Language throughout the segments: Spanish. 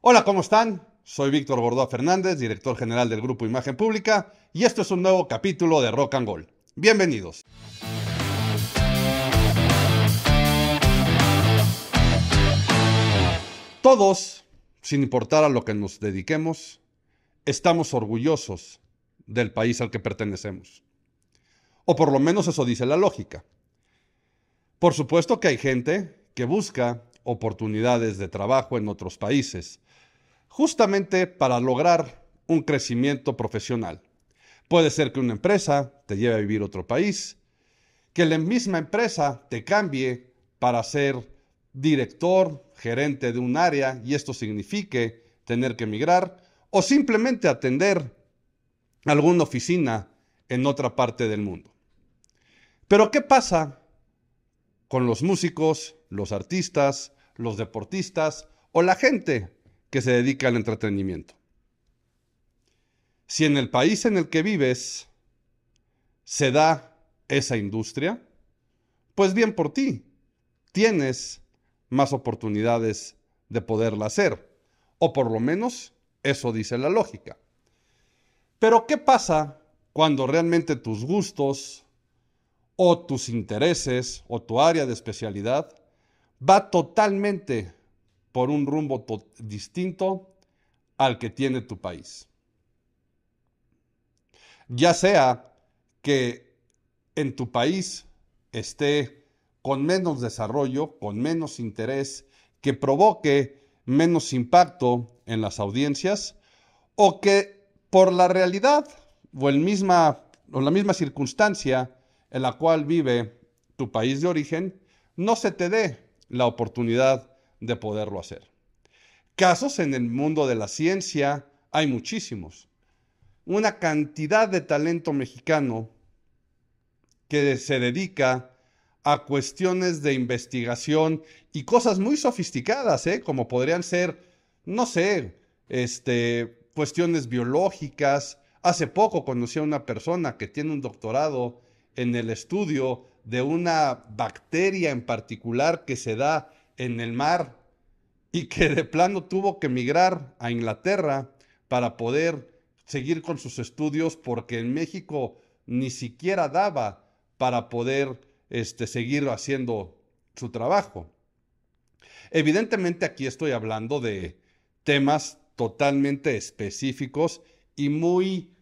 Hola, ¿cómo están? Soy Víctor Bordóa Fernández, director general del Grupo Imagen Pública, y esto es un nuevo capítulo de Rock and Gold. Bienvenidos. Todos, sin importar a lo que nos dediquemos, estamos orgullosos del país al que pertenecemos. O por lo menos eso dice la lógica. Por supuesto que hay gente que busca oportunidades de trabajo en otros países justamente para lograr un crecimiento profesional. Puede ser que una empresa te lleve a vivir otro país, que la misma empresa te cambie para ser director, gerente de un área y esto signifique tener que emigrar o simplemente atender alguna oficina en otra parte del mundo. Pero ¿qué pasa con los músicos, los artistas, los deportistas o la gente que se dedica al entretenimiento. Si en el país en el que vives se da esa industria, pues bien por ti, tienes más oportunidades de poderla hacer, o por lo menos eso dice la lógica. Pero ¿qué pasa cuando realmente tus gustos o tus intereses o tu área de especialidad va totalmente por un rumbo distinto al que tiene tu país. Ya sea que en tu país esté con menos desarrollo, con menos interés, que provoque menos impacto en las audiencias, o que por la realidad o, la misma circunstancia en la cual vive tu país de origen, no se te dé la oportunidad de poderlo hacer. Casos en el mundo de la ciencia hay muchísimos. Una cantidad de talento mexicano que se dedica a cuestiones de investigación y cosas muy sofisticadas, ¿eh? como podrían ser, no sé, este, cuestiones biológicas. Hace poco conocí a una persona que tiene un doctorado en el estudio de una bacteria en particular que se da en el mar y que de plano tuvo que emigrar a Inglaterra para poder seguir con sus estudios porque en México ni siquiera daba para poder este, seguir haciendo su trabajo. Evidentemente aquí estoy hablando de temas totalmente específicos y muy,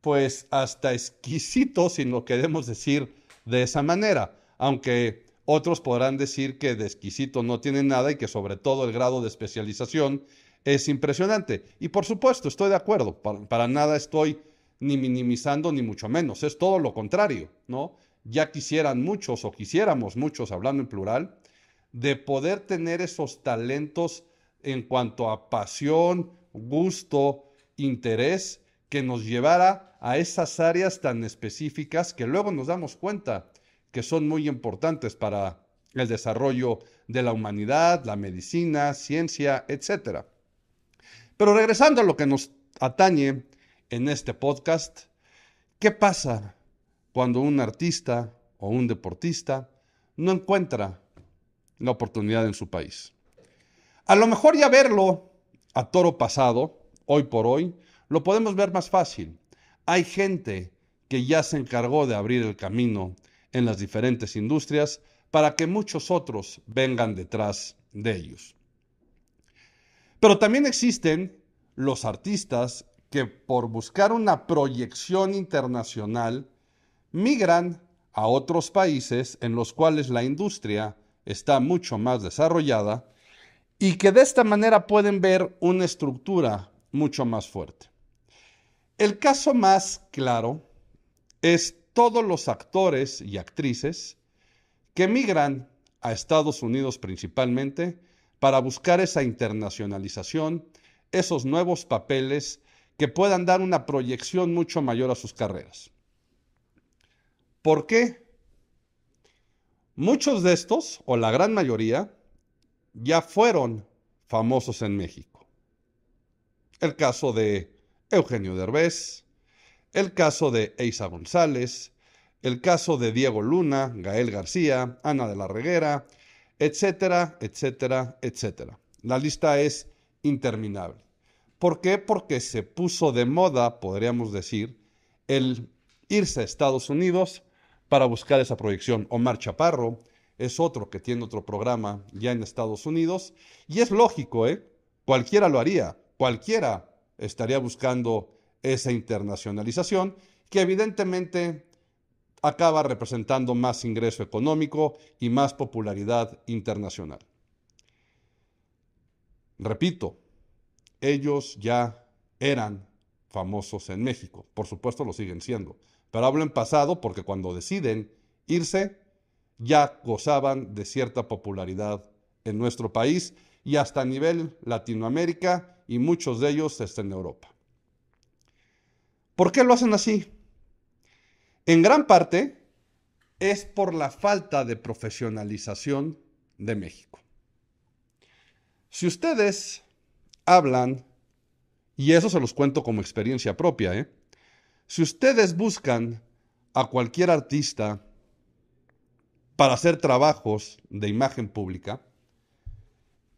pues hasta exquisitos, si lo queremos decir de esa manera, aunque otros podrán decir que de exquisito no tiene nada y que sobre todo el grado de especialización es impresionante. Y por supuesto, estoy de acuerdo, para, nada estoy ni minimizando ni mucho menos, es todo lo contrario, ¿no? Ya quisieran muchos o quisiéramos muchos, hablando en plural, de poder tener esos talentos en cuanto a pasión, gusto, interés que nos llevara a esas áreas tan específicas que luego nos damos cuenta que son muy importantes para el desarrollo de la humanidad, la medicina, ciencia, etc. Pero regresando a lo que nos atañe en este podcast, ¿qué pasa cuando un artista o un deportista no encuentra la oportunidad en su país? A lo mejor ya verlo a toro pasado, hoy por hoy, lo podemos ver más fácil. Hay gente que ya se encargó de abrir el camino en las diferentes industrias para que muchos otros vengan detrás de ellos. Pero también existen los artistas que por buscar una proyección internacional migran a otros países en los cuales la industria está mucho más desarrollada y que de esta manera pueden ver una estructura mucho más fuerte. El caso más claro es todos los actores y actrices que migran a Estados Unidos principalmente para buscar esa internacionalización, esos nuevos papeles que puedan dar una proyección mucho mayor a sus carreras. ¿Por qué? Muchos de estos, o la gran mayoría, ya fueron famosos en México. El caso de Eugenio Derbez, el caso de Eisa González, el caso de Diego Luna, Gael García, Ana de la Reguera, etcétera, etcétera, etcétera. La lista es interminable. ¿Por qué? Porque se puso de moda, podríamos decir, el irse a Estados Unidos para buscar esa proyección. Omar Chaparro es otro que tiene otro programa ya en Estados Unidos. Y es lógico, ¿eh? Cualquiera lo haría, cualquiera estaría buscando esa internacionalización que evidentemente acaba representando más ingreso económico y más popularidad internacional. Repito, ellos ya eran famosos en México, por supuesto lo siguen siendo, pero hablo en pasado porque cuando deciden irse, ya gozaban de cierta popularidad en nuestro país y hasta a nivel Latinoamérica y muchos de ellos están en Europa. ¿Por qué lo hacen así? En gran parte es por la falta de profesionalización de México. Si ustedes hablan, y eso se los cuento como experiencia propia, ¿eh? si ustedes buscan a cualquier artista para hacer trabajos de imagen pública,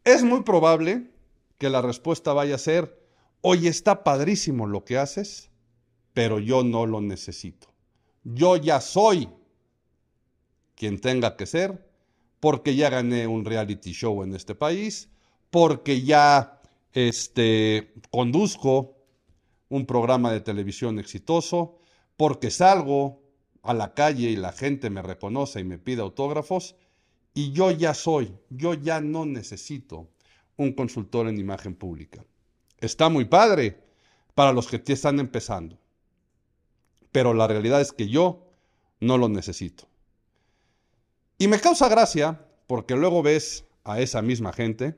es muy probable que la respuesta vaya a ser, hoy está padrísimo lo que haces, pero yo no lo necesito. Yo ya soy quien tenga que ser, porque ya gané un reality show en este país, porque ya este, conduzco un programa de televisión exitoso, porque salgo a la calle y la gente me reconoce y me pide autógrafos, y yo ya soy, yo ya no necesito un consultor en imagen pública. Está muy padre para los que te están empezando pero la realidad es que yo no lo necesito. Y me causa gracia porque luego ves a esa misma gente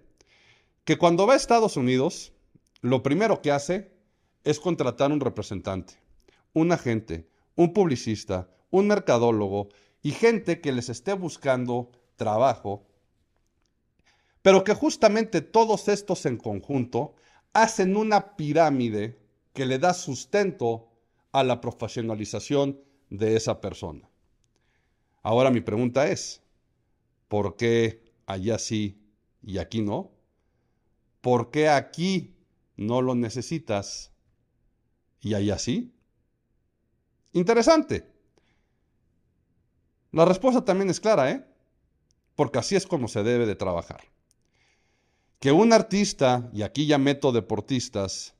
que cuando va a Estados Unidos, lo primero que hace es contratar un representante, un agente, un publicista, un mercadólogo y gente que les esté buscando trabajo, pero que justamente todos estos en conjunto hacen una pirámide que le da sustento a la profesionalización de esa persona. Ahora mi pregunta es, ¿por qué allá sí y aquí no? ¿Por qué aquí no lo necesitas y allá sí? Interesante. La respuesta también es clara, ¿eh? Porque así es como se debe de trabajar. Que un artista, y aquí ya meto deportistas,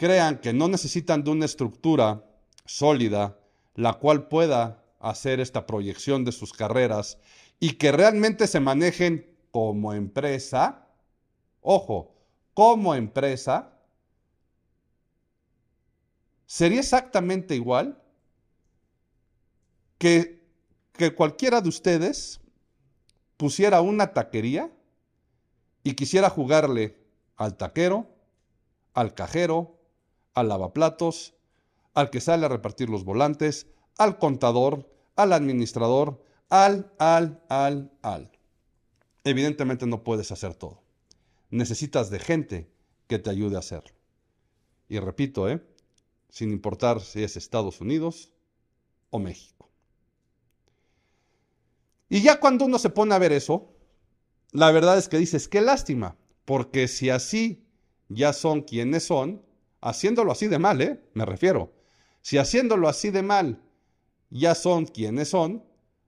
crean que no necesitan de una estructura sólida la cual pueda hacer esta proyección de sus carreras y que realmente se manejen como empresa, ojo, como empresa, sería exactamente igual que, que cualquiera de ustedes pusiera una taquería y quisiera jugarle al taquero, al cajero, al lavaplatos, al que sale a repartir los volantes, al contador, al administrador, al, al, al, al. Evidentemente no puedes hacer todo. Necesitas de gente que te ayude a hacerlo. Y repito, ¿eh? sin importar si es Estados Unidos o México. Y ya cuando uno se pone a ver eso, la verdad es que dices, qué lástima, porque si así ya son quienes son, Haciéndolo así de mal, ¿eh? Me refiero. Si haciéndolo así de mal ya son quienes son,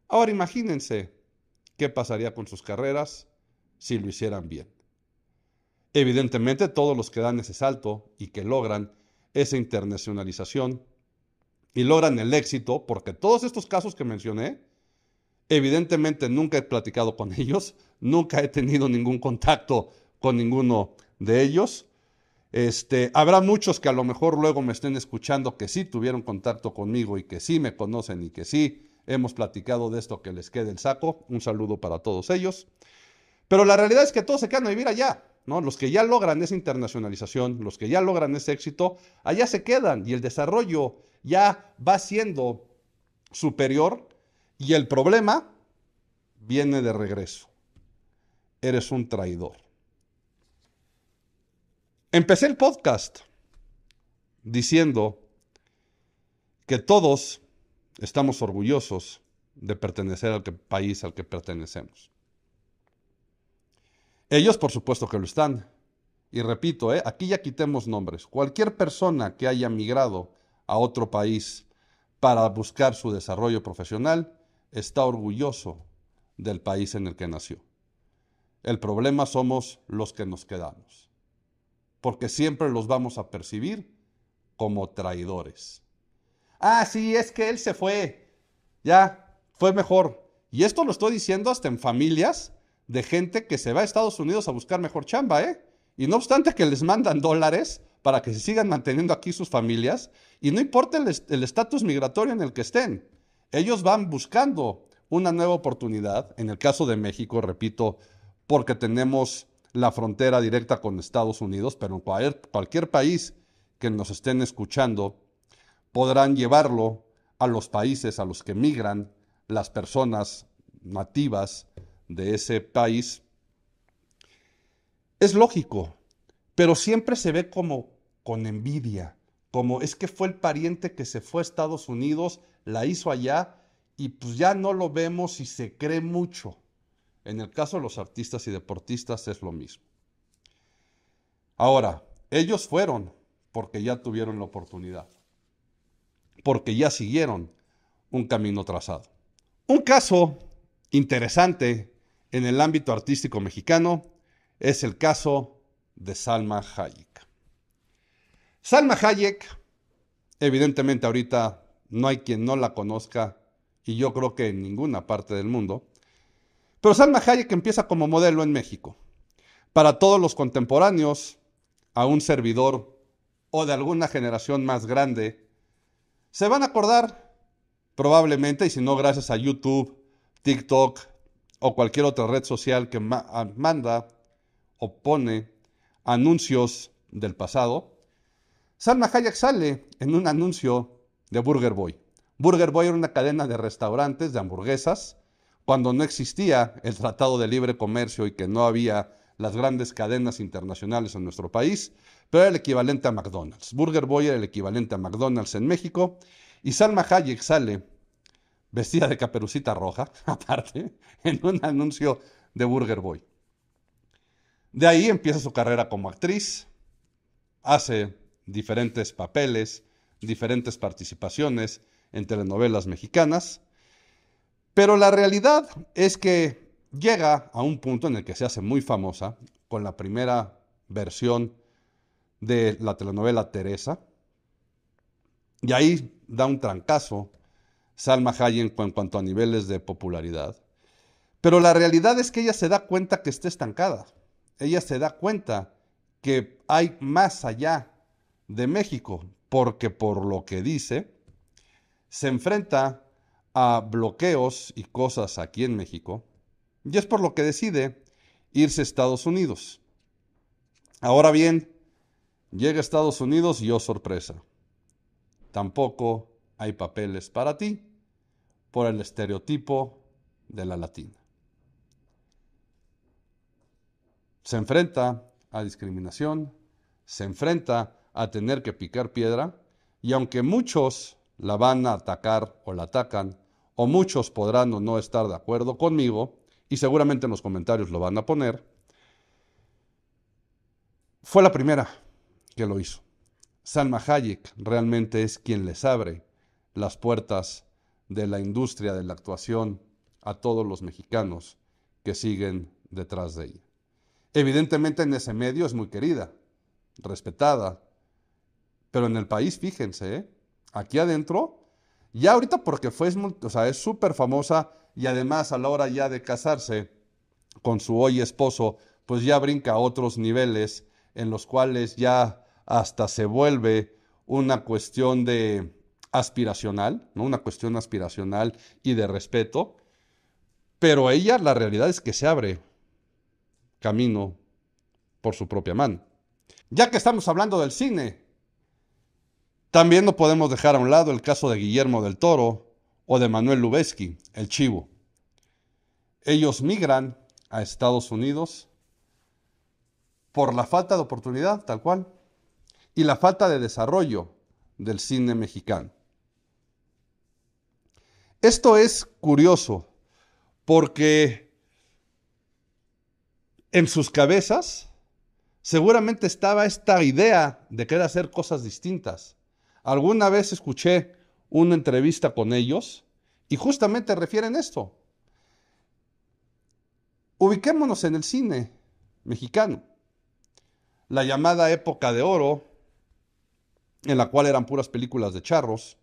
ahora imagínense qué pasaría con sus carreras si lo hicieran bien. Evidentemente todos los que dan ese salto y que logran esa internacionalización y logran el éxito, porque todos estos casos que mencioné, evidentemente nunca he platicado con ellos, nunca he tenido ningún contacto con ninguno de ellos, este, habrá muchos que a lo mejor luego me estén escuchando que sí tuvieron contacto conmigo y que sí me conocen y que sí hemos platicado de esto que les quede el saco. Un saludo para todos ellos. Pero la realidad es que todos se quedan a vivir allá, ¿no? Los que ya logran esa internacionalización, los que ya logran ese éxito, allá se quedan y el desarrollo ya va siendo superior y el problema viene de regreso. Eres un traidor. Empecé el podcast diciendo que todos estamos orgullosos de pertenecer al país al que pertenecemos. Ellos, por supuesto que lo están. Y repito, ¿eh? aquí ya quitemos nombres. Cualquier persona que haya migrado a otro país para buscar su desarrollo profesional está orgulloso del país en el que nació. El problema somos los que nos quedamos porque siempre los vamos a percibir como traidores. Ah, sí, es que él se fue. Ya, fue mejor. Y esto lo estoy diciendo hasta en familias de gente que se va a Estados Unidos a buscar mejor chamba, ¿eh? Y no obstante que les mandan dólares para que se sigan manteniendo aquí sus familias, y no importa el estatus migratorio en el que estén, ellos van buscando una nueva oportunidad, en el caso de México, repito, porque tenemos la frontera directa con Estados Unidos, pero en cualquier país que nos estén escuchando podrán llevarlo a los países a los que migran las personas nativas de ese país. Es lógico, pero siempre se ve como con envidia, como es que fue el pariente que se fue a Estados Unidos, la hizo allá y pues ya no lo vemos y se cree mucho. En el caso de los artistas y deportistas es lo mismo. Ahora, ellos fueron porque ya tuvieron la oportunidad, porque ya siguieron un camino trazado. Un caso interesante en el ámbito artístico mexicano es el caso de Salma Hayek. Salma Hayek, evidentemente ahorita no hay quien no la conozca y yo creo que en ninguna parte del mundo, pero Salma Hayek empieza como modelo en México. Para todos los contemporáneos, a un servidor o de alguna generación más grande, se van a acordar probablemente, y si no, gracias a YouTube, TikTok o cualquier otra red social que manda o pone anuncios del pasado, Salma Hayek sale en un anuncio de Burger Boy. Burger Boy era una cadena de restaurantes de hamburguesas cuando no existía el Tratado de Libre Comercio y que no había las grandes cadenas internacionales en nuestro país, pero era el equivalente a McDonald's. Burger Boy era el equivalente a McDonald's en México. Y Salma Hayek sale vestida de caperucita roja, aparte, en un anuncio de Burger Boy. De ahí empieza su carrera como actriz, hace diferentes papeles, diferentes participaciones en telenovelas mexicanas, pero la realidad es que llega a un punto en el que se hace muy famosa con la primera versión de la telenovela Teresa. Y ahí da un trancazo Salma Hayek en cuanto a niveles de popularidad. Pero la realidad es que ella se da cuenta que está estancada. Ella se da cuenta que hay más allá de México, porque por lo que dice, se enfrenta a bloqueos y cosas aquí en México, y es por lo que decide irse a Estados Unidos. Ahora bien, llega a Estados Unidos y oh sorpresa, tampoco hay papeles para ti por el estereotipo de la latina. Se enfrenta a discriminación, se enfrenta a tener que picar piedra y aunque muchos la van a atacar o la atacan o muchos podrán o no estar de acuerdo conmigo, y seguramente en los comentarios lo van a poner, fue la primera que lo hizo. Salma Hayek realmente es quien les abre las puertas de la industria de la actuación a todos los mexicanos que siguen detrás de ella. Evidentemente en ese medio es muy querida, respetada, pero en el país, fíjense, ¿eh? aquí adentro ya ahorita porque fue, o es súper famosa y además a la hora ya de casarse con su hoy esposo, pues ya brinca a otros niveles en los cuales ya hasta se vuelve una cuestión de aspiracional, ¿no? Una cuestión aspiracional y de respeto. Pero ella, la realidad es que se abre camino por su propia mano. Ya que estamos hablando del cine, también no podemos dejar a un lado el caso de Guillermo del Toro o de Manuel Lubeski, el Chivo. Ellos migran a Estados Unidos por la falta de oportunidad, tal cual, y la falta de desarrollo del cine mexicano. Esto es curioso porque en sus cabezas seguramente estaba esta idea de querer hacer cosas distintas, Alguna vez escuché una entrevista con ellos y justamente refieren esto. Ubiquémonos en el cine mexicano, la llamada época de oro, en la cual eran puras películas de charros,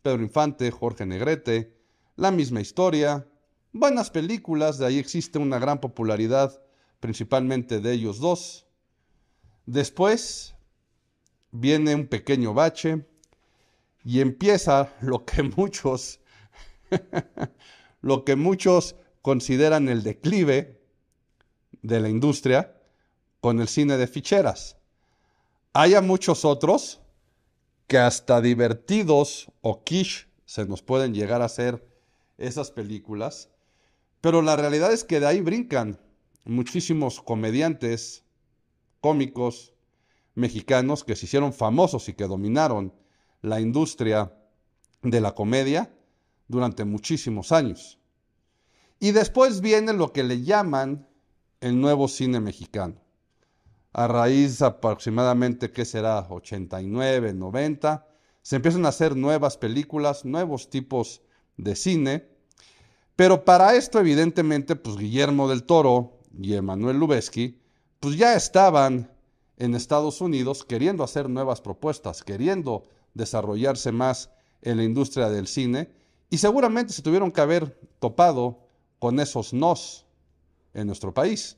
Pedro Infante, Jorge Negrete, la misma historia, buenas películas, de ahí existe una gran popularidad principalmente de ellos dos. Después viene un pequeño bache, y empieza lo que muchos, lo que muchos consideran el declive de la industria con el cine de ficheras. Hay muchos otros que hasta divertidos o quiche se nos pueden llegar a hacer esas películas, pero la realidad es que de ahí brincan muchísimos comediantes, cómicos, mexicanos que se hicieron famosos y que dominaron la industria de la comedia durante muchísimos años. Y después viene lo que le llaman el nuevo cine mexicano. A raíz aproximadamente, ¿qué será? 89, 90, se empiezan a hacer nuevas películas, nuevos tipos de cine. Pero para esto, evidentemente, pues Guillermo del Toro y Emanuel Lubezki, pues ya estaban en Estados Unidos queriendo hacer nuevas propuestas, queriendo desarrollarse más en la industria del cine y seguramente se tuvieron que haber topado con esos nos en nuestro país.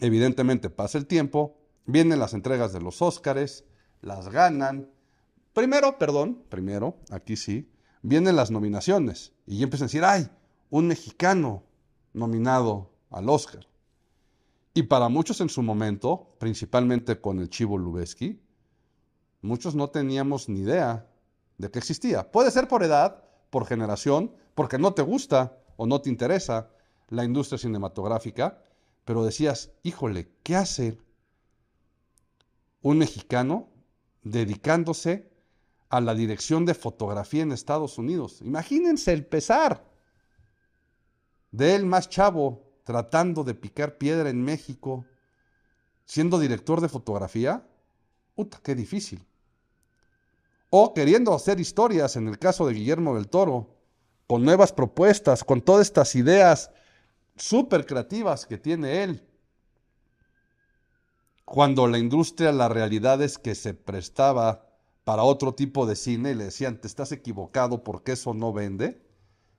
Evidentemente pasa el tiempo, vienen las entregas de los Óscares, las ganan. Primero, perdón, primero, aquí sí, vienen las nominaciones y empiezan a decir, ay, un mexicano nominado al Óscar. Y para muchos en su momento, principalmente con el Chivo Lubeski, muchos no teníamos ni idea de que existía. Puede ser por edad, por generación, porque no te gusta o no te interesa la industria cinematográfica, pero decías, híjole, ¿qué hace un mexicano dedicándose a la dirección de fotografía en Estados Unidos? Imagínense el pesar de él más chavo tratando de picar piedra en México, siendo director de fotografía. ¡Uta, qué difícil o queriendo hacer historias, en el caso de Guillermo del Toro, con nuevas propuestas, con todas estas ideas súper creativas que tiene él, cuando la industria, la realidad es que se prestaba para otro tipo de cine y le decían, te estás equivocado porque eso no vende,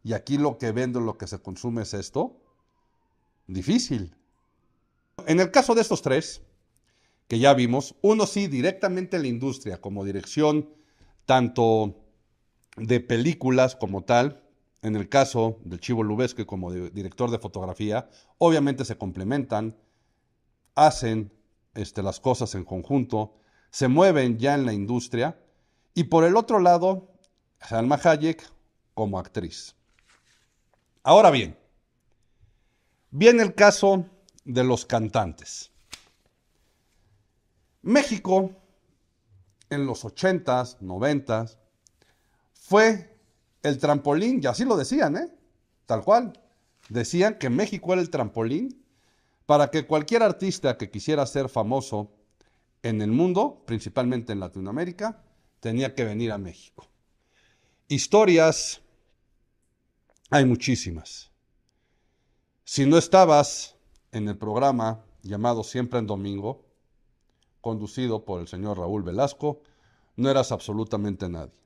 y aquí lo que vende, lo que se consume es esto, difícil. En el caso de estos tres, que ya vimos, uno sí directamente en la industria, como dirección, tanto de películas como tal, en el caso del Chivo Lubesque como director de fotografía, obviamente se complementan, hacen este, las cosas en conjunto, se mueven ya en la industria, y por el otro lado, Salma Hayek como actriz. Ahora bien, viene el caso de los cantantes. México en los 80s, 90s, fue el trampolín, y así lo decían, ¿eh? Tal cual. Decían que México era el trampolín para que cualquier artista que quisiera ser famoso en el mundo, principalmente en Latinoamérica, tenía que venir a México. Historias hay muchísimas. Si no estabas en el programa llamado Siempre en Domingo, conducido por el señor Raúl Velasco, no eras absolutamente nadie.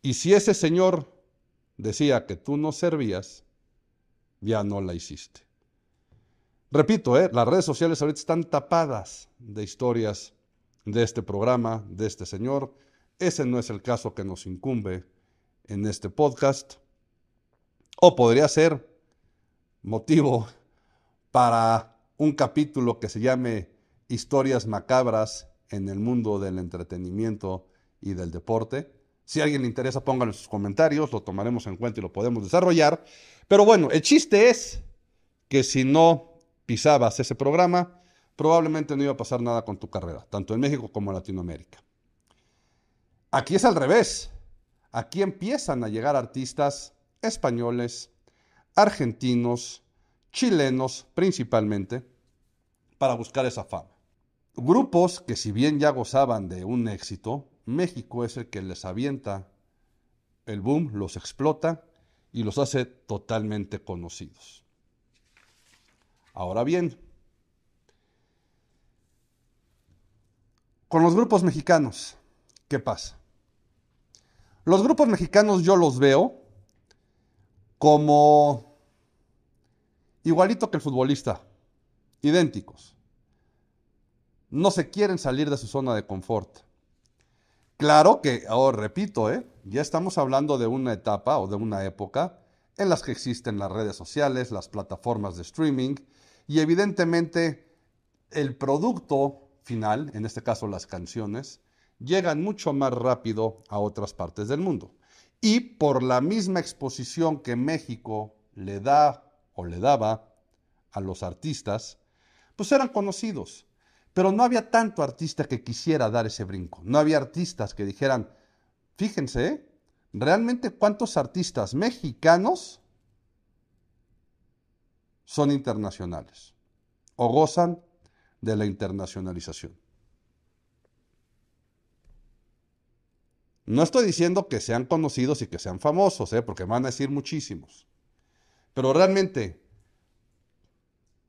Y si ese señor decía que tú no servías, ya no la hiciste. Repito, ¿eh? las redes sociales ahorita están tapadas de historias de este programa, de este señor. Ese no es el caso que nos incumbe en este podcast. O podría ser motivo para un capítulo que se llame historias macabras en el mundo del entretenimiento y del deporte. Si a alguien le interesa, pónganlo en sus comentarios, lo tomaremos en cuenta y lo podemos desarrollar. Pero bueno, el chiste es que si no pisabas ese programa, probablemente no iba a pasar nada con tu carrera, tanto en México como en Latinoamérica. Aquí es al revés. Aquí empiezan a llegar artistas españoles, argentinos, chilenos principalmente, para buscar esa fama. Grupos que si bien ya gozaban de un éxito, México es el que les avienta el boom, los explota y los hace totalmente conocidos. Ahora bien, con los grupos mexicanos, ¿qué pasa? Los grupos mexicanos yo los veo como igualito que el futbolista, idénticos no se quieren salir de su zona de confort. Claro que, ahora repito, ¿eh? ya estamos hablando de una etapa o de una época en las que existen las redes sociales, las plataformas de streaming y evidentemente el producto final, en este caso las canciones, llegan mucho más rápido a otras partes del mundo. Y por la misma exposición que México le da o le daba a los artistas, pues eran conocidos. Pero no había tanto artista que quisiera dar ese brinco. No había artistas que dijeran, fíjense, realmente cuántos artistas mexicanos son internacionales o gozan de la internacionalización. No estoy diciendo que sean conocidos y que sean famosos, ¿eh? porque van a decir muchísimos. Pero realmente,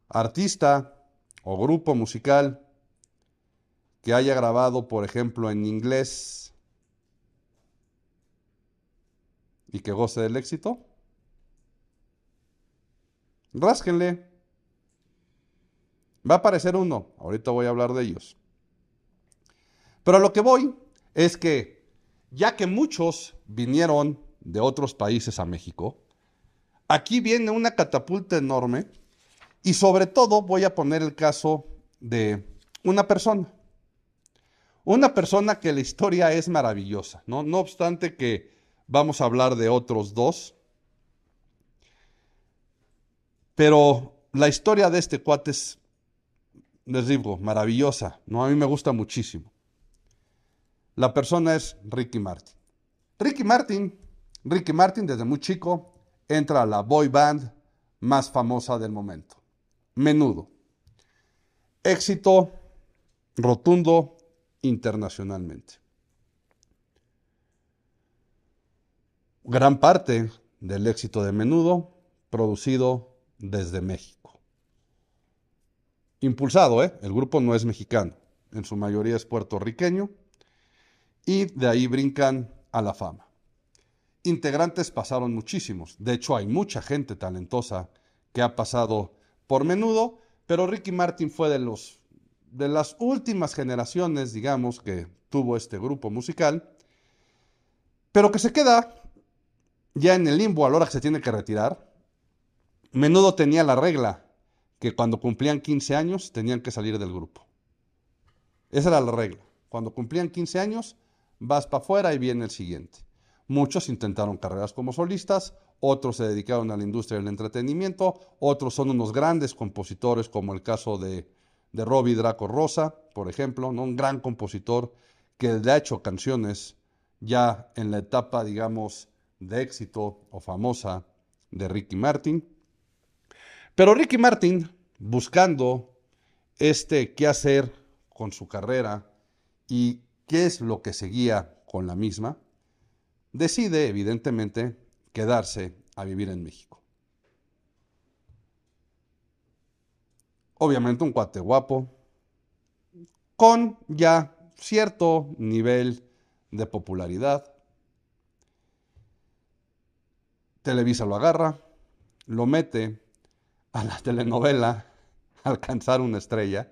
artista o grupo musical que haya grabado, por ejemplo, en inglés y que goce del éxito? Rásquenle. Va a aparecer uno. Ahorita voy a hablar de ellos. Pero lo que voy es que, ya que muchos vinieron de otros países a México, aquí viene una catapulta enorme y sobre todo voy a poner el caso de una persona. Una persona que la historia es maravillosa, ¿no? No obstante que vamos a hablar de otros dos. Pero la historia de este cuate es, les digo, maravillosa, ¿no? A mí me gusta muchísimo. La persona es Ricky Martin. Ricky Martin, Ricky Martin desde muy chico entra a la boy band más famosa del momento. Menudo. Éxito rotundo, internacionalmente. Gran parte del éxito de menudo producido desde México. Impulsado, ¿eh? El grupo no es mexicano, en su mayoría es puertorriqueño, y de ahí brincan a la fama. Integrantes pasaron muchísimos, de hecho hay mucha gente talentosa que ha pasado por menudo, pero Ricky Martin fue de los de las últimas generaciones, digamos, que tuvo este grupo musical, pero que se queda ya en el limbo a la hora que se tiene que retirar. Menudo tenía la regla que cuando cumplían 15 años tenían que salir del grupo. Esa era la regla. Cuando cumplían 15 años, vas para afuera y viene el siguiente. Muchos intentaron carreras como solistas, otros se dedicaron a la industria del entretenimiento, otros son unos grandes compositores, como el caso de de Robbie Draco Rosa, por ejemplo, ¿no? un gran compositor que le ha hecho canciones ya en la etapa, digamos, de éxito o famosa de Ricky Martin. Pero Ricky Martin, buscando este qué hacer con su carrera y qué es lo que seguía con la misma, decide, evidentemente, quedarse a vivir en México. obviamente un cuate guapo, con ya cierto nivel de popularidad. Televisa lo agarra, lo mete a la telenovela Alcanzar una estrella.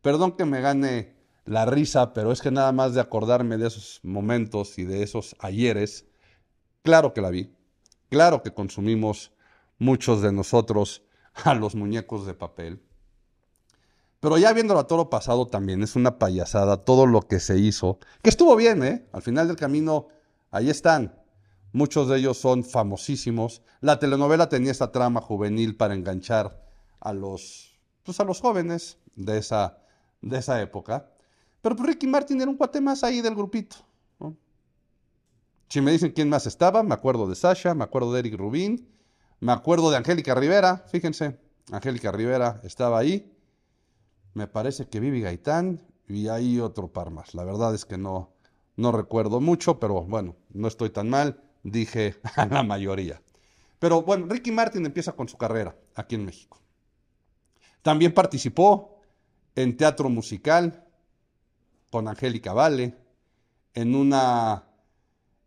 Perdón que me gane la risa, pero es que nada más de acordarme de esos momentos y de esos ayeres, claro que la vi, claro que consumimos muchos de nosotros a los muñecos de papel. Pero ya viéndolo a toro pasado también es una payasada todo lo que se hizo, que estuvo bien, ¿eh? Al final del camino, ahí están. Muchos de ellos son famosísimos. La telenovela tenía esa trama juvenil para enganchar a los, pues, a los jóvenes de esa, de esa época. Pero pues, Ricky Martin era un cuate más ahí del grupito. Si me dicen quién más estaba, me acuerdo de Sasha, me acuerdo de Eric Rubín, me acuerdo de Angélica Rivera, fíjense, Angélica Rivera estaba ahí me parece que Vivi Gaitán y hay otro par más. La verdad es que no, no recuerdo mucho, pero bueno, no estoy tan mal, dije a la mayoría. Pero bueno, Ricky Martin empieza con su carrera aquí en México. También participó en teatro musical con Angélica Vale, en una,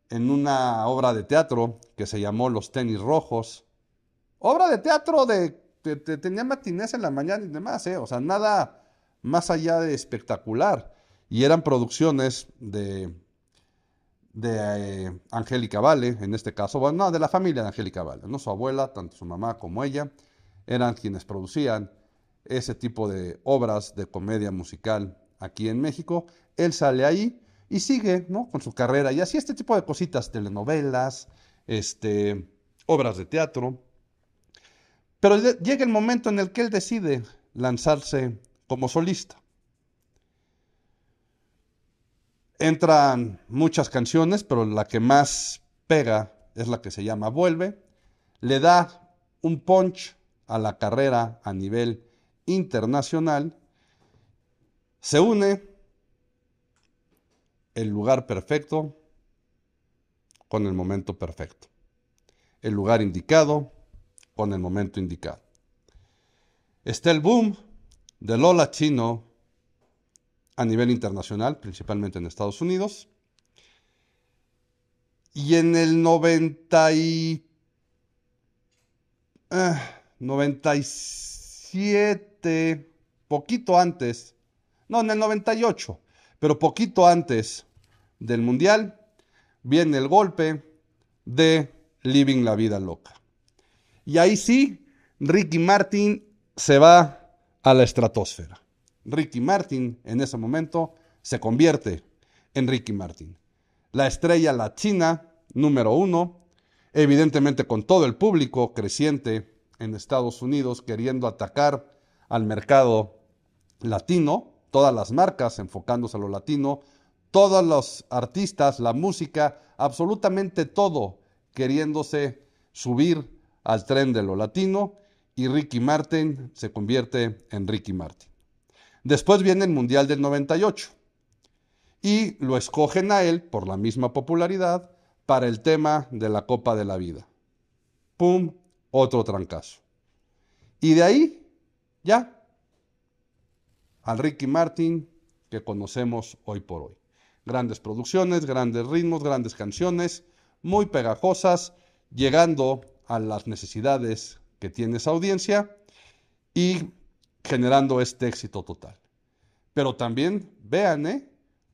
en una obra de teatro que se llamó Los tenis rojos. Obra de teatro de, tenía matinés en la mañana y demás, ¿eh? o sea, nada, más allá de espectacular. Y eran producciones de, de eh, Angélica Vale, en este caso, bueno, no, de la familia de Angélica Vale, ¿no? su abuela, tanto su mamá como ella, eran quienes producían ese tipo de obras de comedia musical aquí en México. Él sale ahí y sigue ¿no? con su carrera y así este tipo de cositas, telenovelas, este, obras de teatro. Pero llega el momento en el que él decide lanzarse como solista. Entran muchas canciones, pero la que más pega es la que se llama Vuelve. Le da un punch a la carrera a nivel internacional. Se une el lugar perfecto con el momento perfecto. El lugar indicado con el momento indicado. Está el boom de lo Chino a nivel internacional, principalmente en Estados Unidos. Y en el 90 y, 97, eh, poquito antes, no, en el 98, pero poquito antes del Mundial, viene el golpe de Living la Vida Loca. Y ahí sí, Ricky Martin se va a la estratosfera. Ricky Martin en ese momento se convierte en Ricky Martin. La estrella latina número uno, evidentemente con todo el público creciente en Estados Unidos queriendo atacar al mercado latino, todas las marcas enfocándose a lo latino, todos los artistas, la música, absolutamente todo queriéndose subir al tren de lo latino y Ricky Martin se convierte en Ricky Martin. Después viene el Mundial del 98 y lo escogen a él por la misma popularidad para el tema de la Copa de la Vida. ¡Pum! Otro trancazo. Y de ahí, ya, al Ricky Martin que conocemos hoy por hoy. Grandes producciones, grandes ritmos, grandes canciones, muy pegajosas, llegando a las necesidades que esa audiencia y generando este éxito total. Pero también vean ¿eh?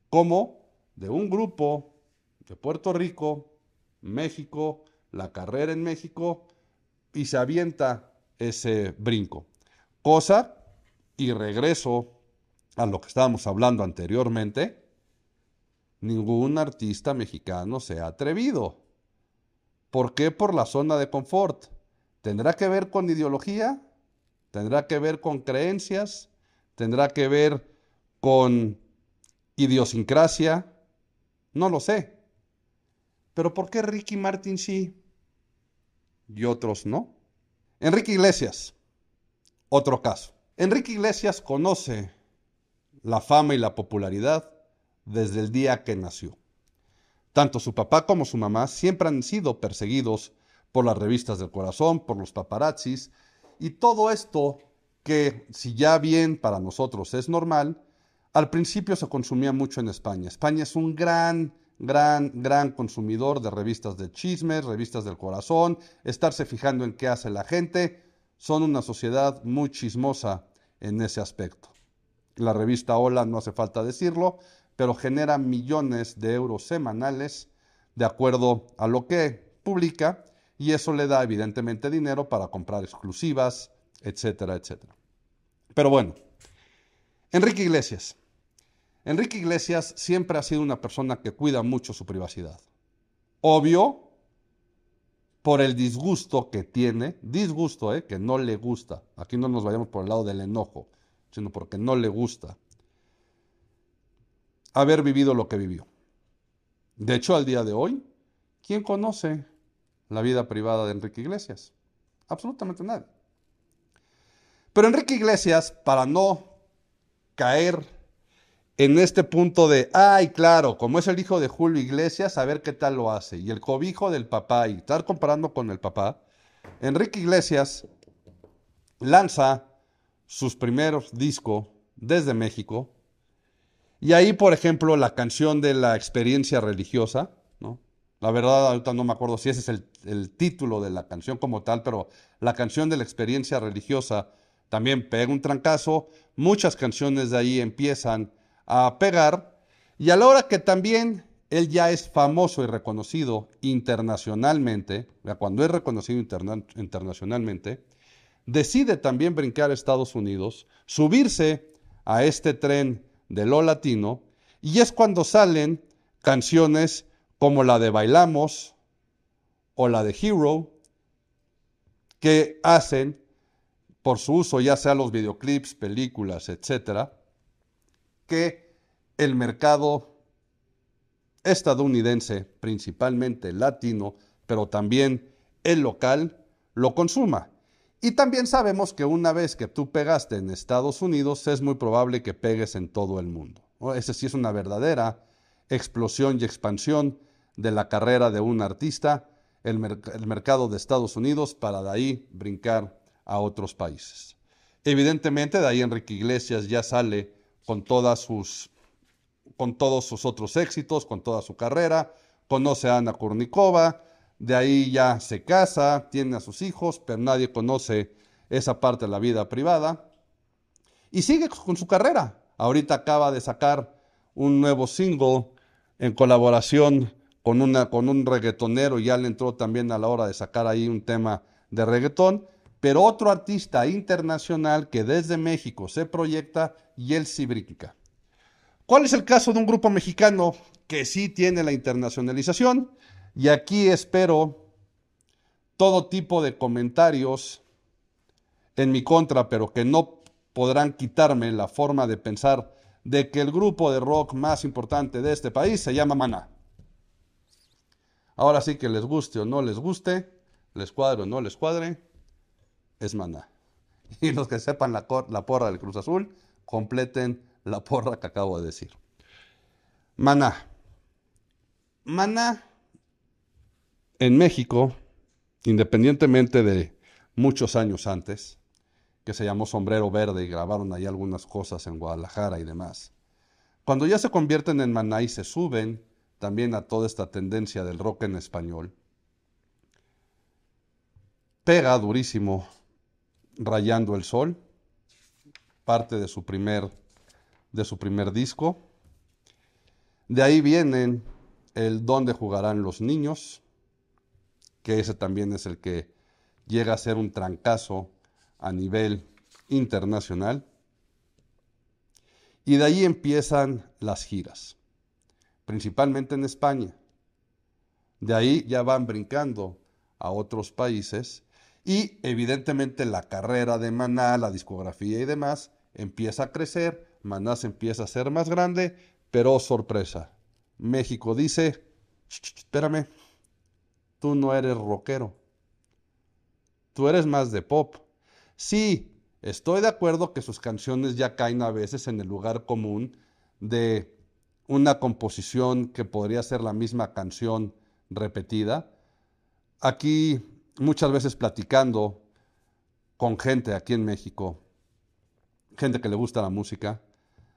cómo de un grupo de Puerto Rico, México, la carrera en México, y se avienta ese brinco. Cosa, y regreso a lo que estábamos hablando anteriormente, ningún artista mexicano se ha atrevido. ¿Por qué? Por la zona de confort. Tendrá que ver con ideología, tendrá que ver con creencias, tendrá que ver con idiosincrasia, no lo sé. Pero ¿por qué Ricky Martin sí y otros no? Enrique Iglesias, otro caso. Enrique Iglesias conoce la fama y la popularidad desde el día que nació. Tanto su papá como su mamá siempre han sido perseguidos por las revistas del corazón, por los paparazzis, y todo esto que, si ya bien para nosotros es normal, al principio se consumía mucho en España. España es un gran, gran, gran consumidor de revistas de chismes, revistas del corazón, estarse fijando en qué hace la gente. Son una sociedad muy chismosa en ese aspecto. La revista Hola, no hace falta decirlo, pero genera millones de euros semanales de acuerdo a lo que publica y eso le da evidentemente dinero para comprar exclusivas, etcétera, etcétera. Pero bueno, Enrique Iglesias. Enrique Iglesias siempre ha sido una persona que cuida mucho su privacidad. Obvio, por el disgusto que tiene, disgusto, eh, que no le gusta. Aquí no nos vayamos por el lado del enojo, sino porque no le gusta haber vivido lo que vivió. De hecho, al día de hoy, ¿quién conoce la vida privada de Enrique Iglesias. Absolutamente nada. Pero Enrique Iglesias, para no caer en este punto de, ay, claro, como es el hijo de Julio Iglesias, a ver qué tal lo hace, y el cobijo del papá, y estar comparando con el papá, Enrique Iglesias lanza sus primeros discos desde México, y ahí, por ejemplo, la canción de la experiencia religiosa, la verdad, ahorita no me acuerdo si ese es el, título de la canción como tal, pero la canción de la experiencia religiosa también pega un trancazo. Muchas canciones de ahí empiezan a pegar. Y a la hora que también él ya es famoso y reconocido internacionalmente, cuando es reconocido internacionalmente, decide también brincar a Estados Unidos, subirse a este tren de lo latino, y es cuando salen canciones como la de Bailamos o la de Hero, que hacen por su uso, ya sea los videoclips, películas, etcétera, que el mercado estadounidense, principalmente latino, pero también el local, lo consuma. Y también sabemos que una vez que tú pegaste en Estados Unidos, es muy probable que pegues en todo el mundo. Esa sí es una verdadera explosión y expansión de la carrera de un artista, el, mercado de Estados Unidos, para de ahí brincar a otros países. Evidentemente, de ahí Enrique Iglesias ya sale con todas sus con todos sus otros éxitos, con toda su carrera, conoce a Ana Kurnikova, de ahí ya se casa, tiene a sus hijos, pero nadie conoce esa parte de la vida privada. Y sigue con su carrera. Ahorita acaba de sacar un nuevo single en colaboración con, con un reggaetonero, ya le entró también a la hora de sacar ahí un tema de reggaetón. Pero otro artista internacional que desde México se proyecta, y el Brinca. ¿Cuál es el caso de un grupo mexicano que sí tiene la internacionalización? Y aquí espero todo tipo de comentarios en mi contra, pero que no podrán quitarme la forma de pensar de que el grupo de rock más importante de este país se llama Maná. Ahora sí que les guste o no les guste, les cuadre o no les cuadre, es maná. Y los que sepan la, porra del Cruz Azul, completen la porra que acabo de decir. Maná. Maná en México, independientemente de muchos años antes, que se llamó Sombrero Verde y grabaron ahí algunas cosas en Guadalajara y demás. Cuando ya se convierten en maná y se suben también a toda esta tendencia del rock en español. Pega durísimo Rayando el Sol, parte de su primer, de su primer disco. De ahí vienen el Dónde jugarán los niños, que ese también es el que llega a ser un trancazo a nivel internacional. Y de ahí empiezan las giras principalmente en España. De ahí ya van brincando a otros países y evidentemente la carrera de Maná, la discografía y demás empieza a crecer, Maná se empieza a ser más grande, pero oh, sorpresa, México dice, espérame, tú no eres rockero, tú eres más de pop. Sí, estoy de acuerdo que sus canciones ya caen a veces en el lugar común de una composición que podría ser la misma canción repetida. Aquí muchas veces platicando con gente aquí en México, gente que le gusta la música,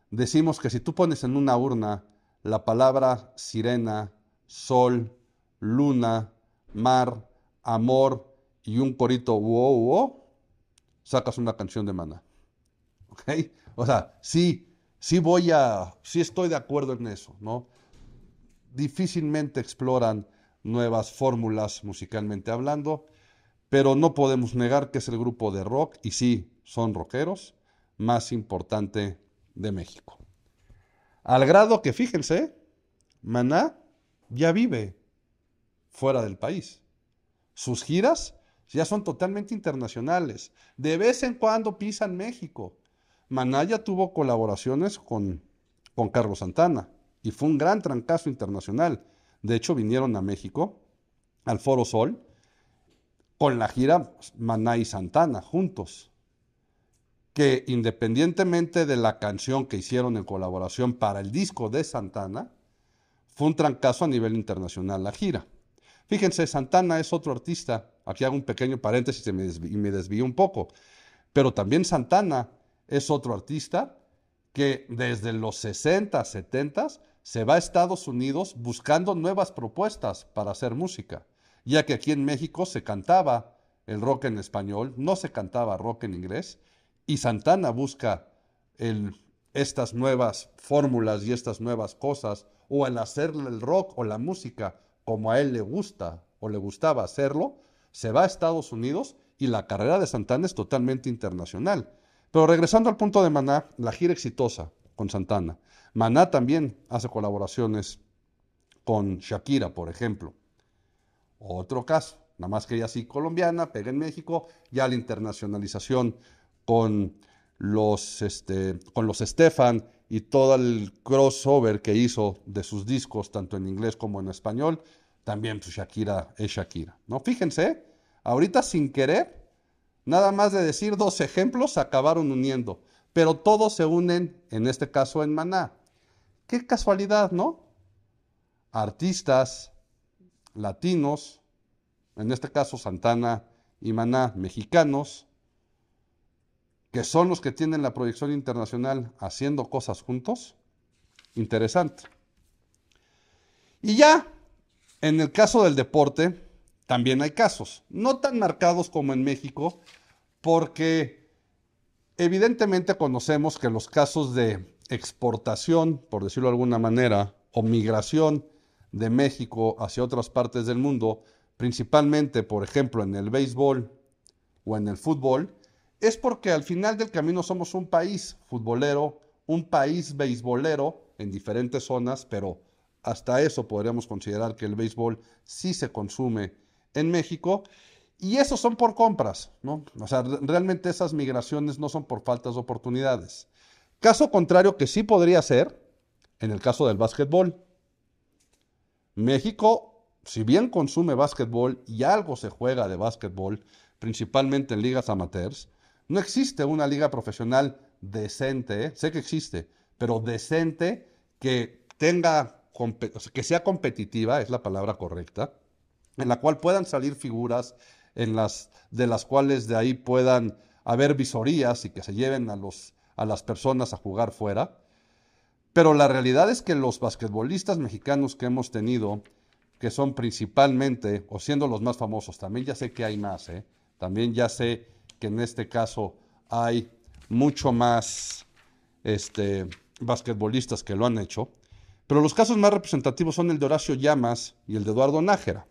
decimos que si tú pones en una urna la palabra sirena, sol, luna, mar, amor y un corito wow, wow sacas una canción de mana. ¿Ok? O sea, sí, sí voy a, sí estoy de acuerdo en eso, ¿no? Difícilmente exploran nuevas fórmulas musicalmente hablando, pero no podemos negar que es el grupo de rock, y sí, son rockeros, más importante de México. Al grado que, fíjense, Maná ya vive fuera del país. Sus giras ya son totalmente internacionales. De vez en cuando pisan México Manaya tuvo colaboraciones con, con Carlos Santana y fue un gran trancazo internacional. De hecho, vinieron a México, al Foro Sol, con la gira Maná y Santana juntos. Que independientemente de la canción que hicieron en colaboración para el disco de Santana, fue un trancazo a nivel internacional la gira. Fíjense, Santana es otro artista. Aquí hago un pequeño paréntesis y me desvío un poco. Pero también Santana es otro artista que desde los 60, 70 se va a Estados Unidos buscando nuevas propuestas para hacer música, ya que aquí en México se cantaba el rock en español, no se cantaba rock en inglés, y Santana busca estas nuevas fórmulas y estas nuevas cosas, o al hacer el rock o la música como a él le gusta o le gustaba hacerlo, se va a Estados Unidos y la carrera de Santana es totalmente internacional. Pero regresando al punto de Maná, la gira exitosa con Santana. Maná también hace colaboraciones con Shakira, por ejemplo. Otro caso, nada más que ella sí colombiana, pega en México, ya la internacionalización con los, este, con y todo el crossover que hizo de sus discos, tanto en inglés como en español, también pues, Shakira es Shakira. ¿no? Fíjense, ahorita sin querer Nada más de decir dos ejemplos, acabaron uniendo, pero todos se unen, en este caso en Maná. Qué casualidad, ¿no? Artistas latinos, en este caso Santana y Maná, mexicanos, que son los que tienen la proyección internacional haciendo cosas juntos. Interesante. Y ya, en el caso del deporte, también hay casos, no tan marcados como en México, porque evidentemente conocemos que los casos de exportación, por decirlo de alguna manera, o migración de México hacia otras partes del mundo, principalmente, por ejemplo, en el béisbol o en el fútbol, es porque al final del camino somos un país futbolero, un país beisbolero en diferentes zonas, pero hasta eso podríamos considerar que el béisbol sí se consume en México. Y esos son por compras, ¿no? O sea, realmente esas migraciones no son por faltas de oportunidades. Caso contrario que sí podría ser, en el caso del básquetbol. México, si bien consume básquetbol y algo se juega de básquetbol, principalmente en ligas amateurs, no existe una liga profesional decente, ¿eh? sé que existe, pero decente que tenga, que sea competitiva, es la palabra correcta, en la cual puedan salir figuras las, de las cuales de ahí puedan haber visorías y que se lleven a, los, a las personas a jugar fuera. Pero la realidad es que los basquetbolistas mexicanos que hemos tenido, que son principalmente, o siendo los más famosos, también ya sé que hay más, ¿eh? también ya sé que en este caso hay mucho más este, basquetbolistas que lo han hecho, pero los casos más representativos son el de Horacio Llamas y el de Eduardo Nájera.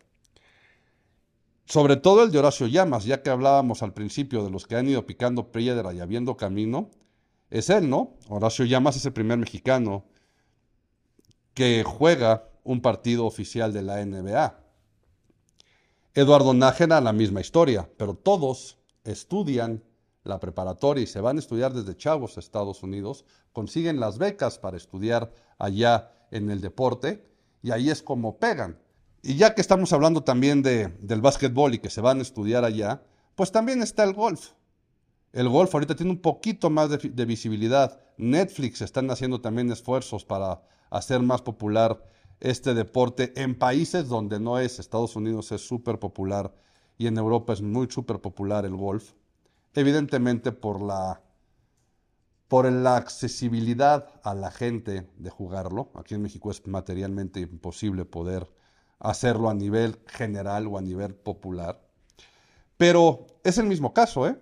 Sobre todo el de Horacio Llamas, ya que hablábamos al principio de los que han ido picando piedra y habiendo camino, es él, ¿no? Horacio Llamas es el primer mexicano que juega un partido oficial de la NBA. Eduardo Nájera, la misma historia, pero todos estudian la preparatoria y se van a estudiar desde chavos a Estados Unidos, consiguen las becas para estudiar allá en el deporte y ahí es como pegan. Y ya que estamos hablando también de, del básquetbol y que se van a estudiar allá, pues también está el golf. El golf ahorita tiene un poquito más de, visibilidad. Netflix están haciendo también esfuerzos para hacer más popular este deporte en países donde no es. Estados Unidos es súper popular y en Europa es muy súper popular el golf. Evidentemente por la, por la accesibilidad a la gente de jugarlo. Aquí en México es materialmente imposible poder hacerlo a nivel general o a nivel popular. Pero es el mismo caso, ¿eh?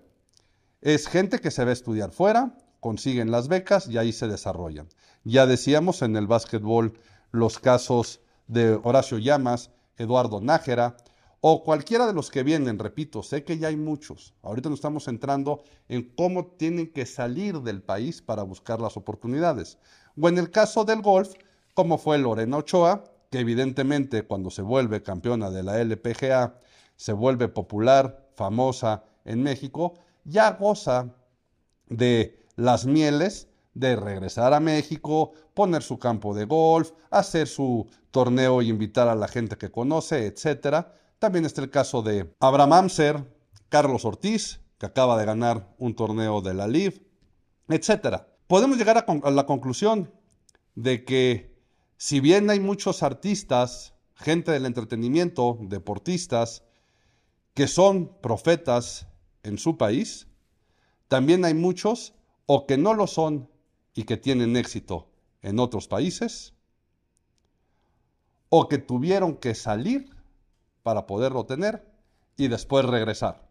Es gente que se va a estudiar fuera, consiguen las becas y ahí se desarrollan. Ya decíamos en el básquetbol los casos de Horacio Llamas, Eduardo Nájera o cualquiera de los que vienen, repito, sé que ya hay muchos. Ahorita nos estamos entrando en cómo tienen que salir del país para buscar las oportunidades. O en el caso del golf, como fue Lorena Ochoa, que evidentemente cuando se vuelve campeona de la LPGA, se vuelve popular, famosa en México, ya goza de las mieles de regresar a México, poner su campo de golf, hacer su torneo y invitar a la gente que conoce, etc. También está el caso de Abraham Amser, Carlos Ortiz, que acaba de ganar un torneo de la LIV, etc. Podemos llegar a la conclusión de que si bien hay muchos artistas, gente del entretenimiento, deportistas, que son profetas en su país, también hay muchos o que no lo son y que tienen éxito en otros países, o que tuvieron que salir para poderlo tener y después regresar.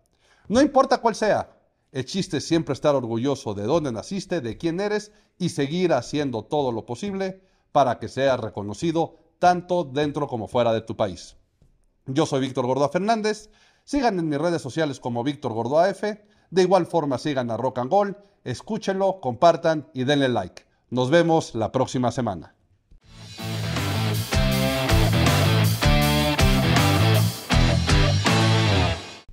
No importa cuál sea, el chiste es siempre estar orgulloso de dónde naciste, de quién eres y seguir haciendo todo lo posible para que sea reconocido tanto dentro como fuera de tu país. Yo soy Víctor Gordoa Fernández, sigan en mis redes sociales como Víctor Gordoa F, de igual forma sigan a Rock and Gold, escúchenlo, compartan y denle like. Nos vemos la próxima semana.